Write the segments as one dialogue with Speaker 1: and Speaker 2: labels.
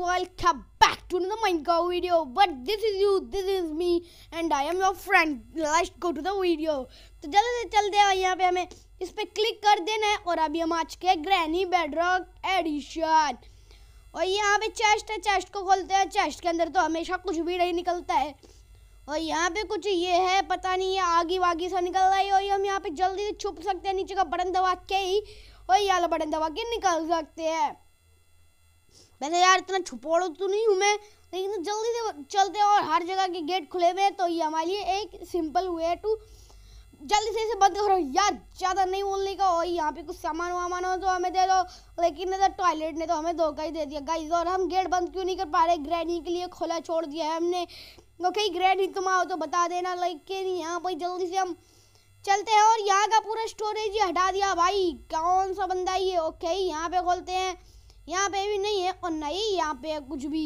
Speaker 1: welcome back to another minecraft video but this is you this is me and i am your friend let's go to the video तो और अभी हम आज के granny bedrock addition और यहाँ पे चेस्ट है चेस्ट को खोलते हैं चेस्ट के अंदर तो हमेशा कुछ भी नहीं निकलता है और यहाँ पे कुछ ये है पता नहीं ये आगे वागी सा निकल रहा है और हम यहाँ पे जल्दी से छुप सकते हैं नीचे का बटन दबा के ही और ये वाला बटन दबा के निकल सकते हैं मैंने यार इतना छुपोड़ो तो नहीं हूँ मैं लेकिन तो जल्दी से चलते हैं और हर जगह के गेट खुले हुए हैं तो ये हमारे लिए एक सिंपल वे है टू जल्दी से इसे बंद करो यार ज़्यादा नहीं बोलने का और यहाँ पे कुछ सामान वामान हो तो हमें दे दो लेकिन इधर टॉयलेट ने तो हमें धोखा ही दे दिया गाइस और हम गेट बंद क्यों नहीं कर पा रहे ग्रैनी के लिए खुला छोड़ दिया है हमने ओके ग्रैनी तुम आओ तो बता देना लेकिन यहाँ पर जल्दी से हम चलते हैं और यहाँ का पूरा स्टोरेज ही हटा दिया भाई कौन सा बंदा ये ओके यहाँ पे खोलते हैं यहाँ पे भी नहीं है और नहीं यहाँ पे कुछ भी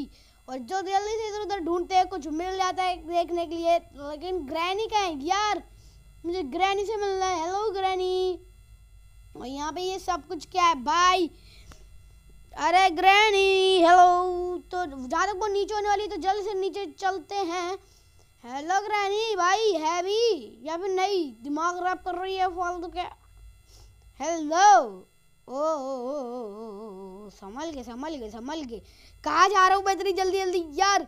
Speaker 1: और जो जल्दी से इधर उधर ढूंढते हैं कुछ मिल जाता है देखने के लिए लेकिन ग्रैनी का है यार मुझे ग्रैनी से मिलना है हेलो ग्रैनी और यहाँ पे ये सब कुछ क्या है भाई अरे ग्रैनी हेलो तो जहाँ तक वो नीचे होने वाली तो जल्द से नीचे चलते हैं हेलो ग्रैनी भाई है भी या फिर नहीं दिमाग खराब कर रही है फालतू क्या हेलो ओ, संभल गए संभल गए संभल गए कहा जा रहा हूँ मैं इतनी जल्दी जल्दी यार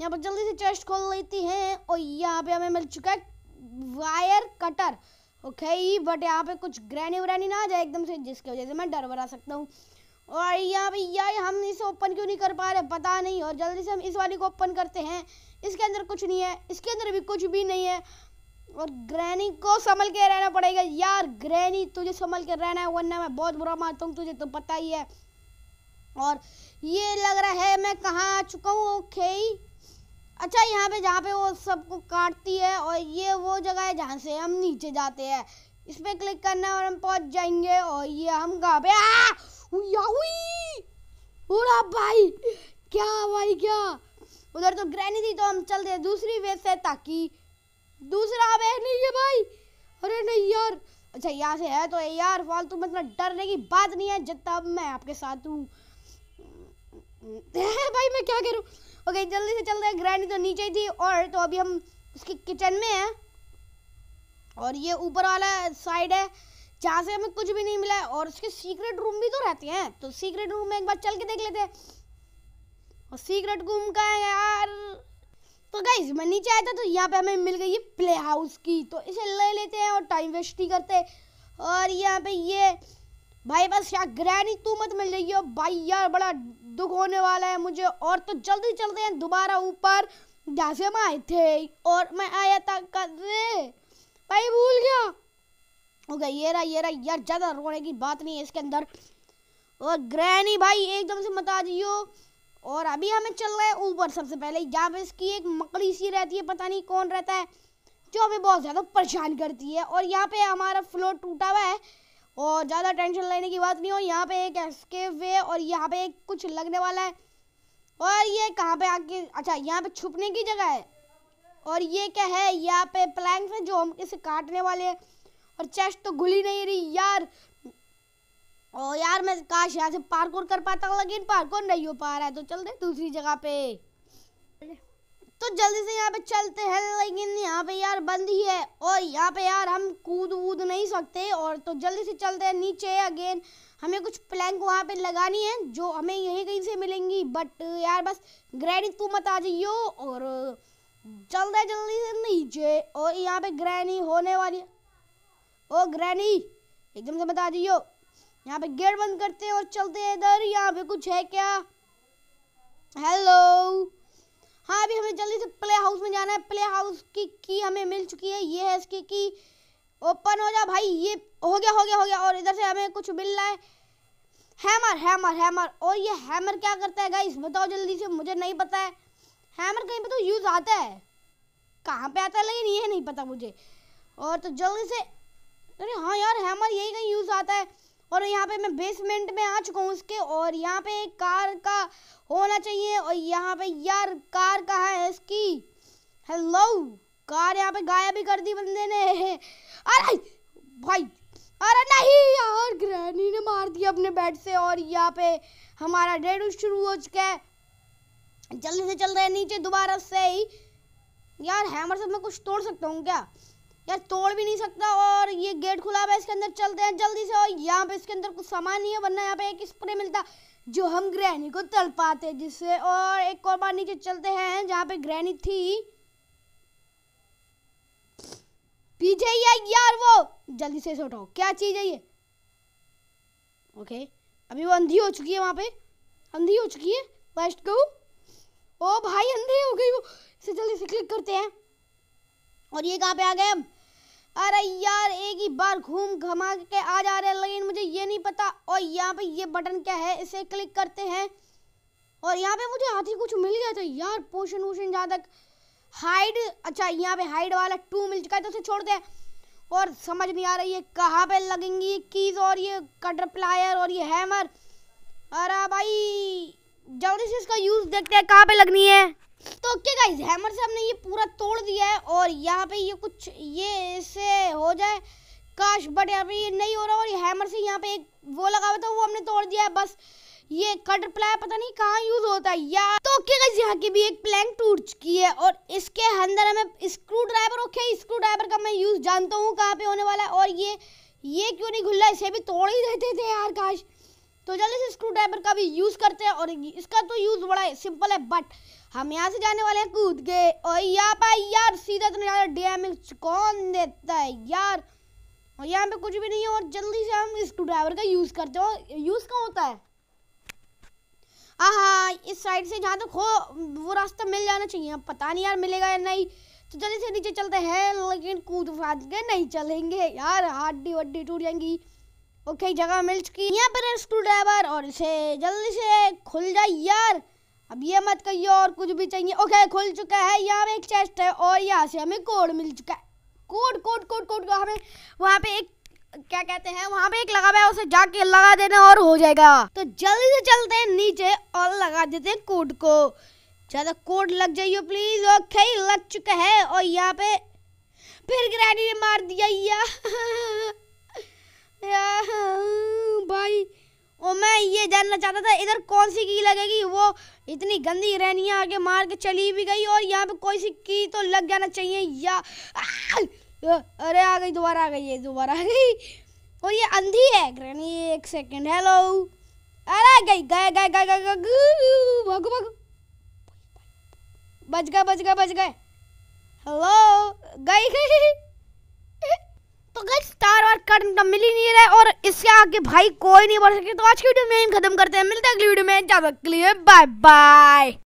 Speaker 1: यहाँ पर जल्दी से चेस्ट खोल लेती हैं और यहाँ पे हमें मिल चुका है वायर कटर ओके बट यहाँ पे कुछ ग्रैनी व्रैनी ना आ जाए एकदम से जिसकी वजह से मैं डर बना सकता हूँ और यहाँ पे यार हम इसे ओपन क्यों नहीं कर पा रहे पता नहीं और जल्दी से हम इस वाली को ओपन करते हैं इसके अंदर कुछ नहीं है इसके अंदर भी कुछ भी नहीं है और ग्रैनी को संभल के रहना पड़ेगा यार ग्रैनी तुझे संभल के रहना है वरना मैं बहुत बुरा मानता हूँ तुझे तो पता ही है और ये लग रहा है मैं कहाँ आ चुका हूँ ओके अच्छा यहाँ पे जहाँ पे वो सबको काटती है और ये वो जगह है जहाँ से हम नीचे जाते हैं इस पर क्लिक करना है और हम पहुँच जाएंगे और ये हम कहाँ पे उड़ा भाई क्या भाई क्या उधर तो ग्रैनी थी तो हम चलते दूसरी वे से ताकि दूसरा अब नहीं है भाई अरे नहीं यार अच्छा यहाँ से है तो यार फालतू मतलब डरने की बात नहीं है जितना मैं आपके साथ हूँ भाई मैं क्या करूँ ओके जल्दी से चल रहे ग्रैंडी तो नीचे थी और तो अभी हम उसके किचन में हैं और ये ऊपर वाला साइड है जहाँ से हमें कुछ भी नहीं मिला है और उसके सीक्रेट रूम भी तो रहते हैं तो सीक्रेट रूम में एक बार चल के देख लेते हैं और सीक्रेट रूम का है यार तो गाइज मैं नीचे आया था तो यहाँ पे हमें मिल गई है प्ले हाउस की तो इसे ले लेते हैं और टाइम वेस्ट नहीं करते और यहाँ पे ये भाई बस यार ग्रैनी तू मत मिल रही हो भाई यार बड़ा दुख होने वाला है मुझे और तो जल्दी चलते हैं दोबारा ऊपर जहाँ से हम आए थे और मैं आया था कदे भाई भूल गया हो गया ये रहा ये रहा यार ज़्यादा रोने की बात नहीं है इसके अंदर और ग्रैनी भाई एकदम से मत आ जाइयो और अभी हमें चल रहे हैं ऊपर सबसे पहले यहाँ पे इसकी एक मकड़ी सी रहती है पता नहीं कौन रहता है जो हमें बहुत ज़्यादा परेशान करती है और यहाँ पे हमारा फ्लोर टूटा हुआ है और ज़्यादा टेंशन लेने की बात नहीं हो यहाँ पे एक एस्केप है और यहाँ पे कुछ लगने वाला है और ये कहाँ पे आके अच्छा यहाँ पे छुपने की जगह है और ये क्या है यहाँ पे प्लैंक्स है जो हम इसे काटने वाले हैं और चेस्ट तो घुली नहीं रही यार ओ यार मैं काश यहाँ से पार्कोर कर पाता हूँ लेकिन पार्कोर नहीं हो पा रहा है तो चलते दूसरी जगह पे तो जल्दी से यहाँ पे चलते हैं लेकिन यहाँ पे यार बंद ही है और यहाँ पे यार हम कूद वूद नहीं सकते और तो जल्दी से चलते हैं नीचे अगेन हमें कुछ प्लैंक वहाँ पे लगानी है जो हमें यहीं कहीं से मिलेंगी बट यार बस ग्रैनी तू मत आ जाइयो और चलते हैं जल्दी से नीचे और यहाँ पे ग्रैनी होने वाली है ओ ग्रैनी एकदम से मत आ जाइयो यहाँ पे गेट बंद करते हैं और चलते हैं इधर यहाँ पे कुछ है क्या हेलो हाँ अभी हमें जल्दी से प्ले हाउस में जाना है प्ले हाउस की की हमें मिल चुकी है ये है इसकी की ओपन हो जा भाई ये हो गया हो गया हो गया और इधर से हमें कुछ मिल रहा है हैमर हैमर हैमर और ये हैमर क्या करता है गाइस बताओ जल्दी से मुझे नहीं पता है हैमर कहीं पे तो यूज़ आता है कहाँ पे आता है लेकिन ये नहीं पता मुझे और तो जल्दी से अरे हाँ यार हैमर यही कहीं यूज़ आता है और यहाँ पे मैं बेसमेंट में आ चुका हूँ उसके और यहाँ पे एक कार का होना चाहिए और यहाँ पे यार कार का है इसकी हेलो कार यहाँ पे गायब ही कर दी बंदे ने अरे भाई अरे नहीं यार ग्रहणी ने मार दिया अपने बैट से और यहाँ पे हमारा डेड शुरू हो चुका है जल्दी से चल रहे नीचे दोबारा से ही यार हैमर से मैं कुछ तोड़ सकता हूँ क्या यार तोड़ भी नहीं सकता और ये गेट खुला हुआ है इसके अंदर चलते हैं जल्दी से और यहाँ पे इसके अंदर कुछ सामान नहीं है वरना यहाँ पे एक स्प्रे मिलता जो हम ग्रहणी को तल पाते जिससे और एक और बार नीचे चलते हैं जहाँ पे ग्रहणी थी पीछे ही है यार वो जल्दी से सोटो क्या चीज़ है ये ओके अभी वो अंधी हो चुकी है वहां पे अंधी हो चुकी है फर्स्ट गो ओ भाई अंधी हो गई वो इसे जल्दी से क्लिक करते हैं और ये कहाँ पे आ गए हम अरे यार एक ही बार घूम घमा के आ जा रहे हैं लेकिन मुझे ये नहीं पता और यहाँ पे ये बटन क्या है इसे क्लिक करते हैं और यहाँ पे मुझे हाथी कुछ मिल गया था यार पोषण वोशन जहाँ तक हाइड अच्छा यहाँ पे हाइड वाला टू मिल चुका है तो उसे छोड़ दे और समझ नहीं आ रही है कहाँ पे लगेंगी ये कीज और ये कटर प्लायर और ये हैमर अरे भाई जल्दी से इसका यूज़ देखते हैं कहाँ पे लगनी है तो ओके गाइज हैमर से हमने ये पूरा तोड़ दिया है और यहाँ पे ये कुछ ये इससे हो जाए काश बट यहाँ पे ये नहीं हो रहा और ये हैमर से यहाँ पे एक वो लगा हुआ था वो हमने तोड़ दिया है बस ये कटर प्लाय पता नहीं कहाँ यूज होता है या तो ओके गाइज यहाँ की भी एक प्लैंक टूट चुकी है और इसके अंदर हमें screwdriver okay screwdriver का मैं यूज जानता हूँ कहाँ पे होने वाला है और ये ये क्यों नहीं खुल रहा इसे भी तोड़ ही देते थे यार काश तो जल्दी से स्क्रू ड्राइवर का भी यूज़ करते हैं और इसका तो यूज़ बड़ा है सिंपल है बट हम यहाँ से जाने वाले हैं कूद के और यहाँ पर यार सीधा तो यार डैमेज कौन देता है यार और यहाँ पे कुछ भी नहीं है और जल्दी से हम स्क्रू ड्राइवर का यूज़ करते हैं और यूज़ कहाँ होता है हाँ इस साइड से जहाँ तक हो वो रास्ता मिल जाना चाहिए अब पता नहीं यार मिलेगा या नहीं तो जल्दी से नीचे चलते हैं लेकिन कूद फाद के नहीं चलेंगे यार हड्डी वड्डी टूट जाएंगी ओके जगह मिल चुकी यहाँ पर है स्क्रू ड्राइवर और इसे जल्दी से खुल जाए यार अब ये मत कहिए और कुछ भी चाहिए ओके खुल चुका है यहाँ पे एक चेस्ट है और यहाँ से हमें कोड मिल चुका है कोड कोड कोड कोड को हमें वहाँ पे एक क्या कहते हैं वहाँ पे एक लगा हुआ है उसे जाके लगा देना और हो जाएगा तो जल्दी से चलते हैं नीचे और लगा देते हैं कोड को ज़्यादा कोड लग जाइए प्लीज ओके लग चुका है और यहाँ पे फिर ग्रैनी ने मार दिया यार भाई और मैं ये जानना चाहता था इधर कौन सी की लगेगी वो इतनी गंदी रहनिया आगे मार के चली भी गई और यहाँ पे कोई सी की तो लग जाना चाहिए या अरे आ गई दोबारा आ गई ये दोबारा आ गई और ये अंधी है ग्रैनी एक सेकंड हेलो अरे गई गए गए गए गए भागो भागो बच गए बच गए बच गए हेलो गई गई तो स्टार और तो मिल ही नहीं रहा और इसके आगे भाई कोई नहीं बढ़ सके तो आज की वीडियो में ही खत्म करते हैं मिलते हैं अगली वीडियो में जब तक के लिए बाय बाय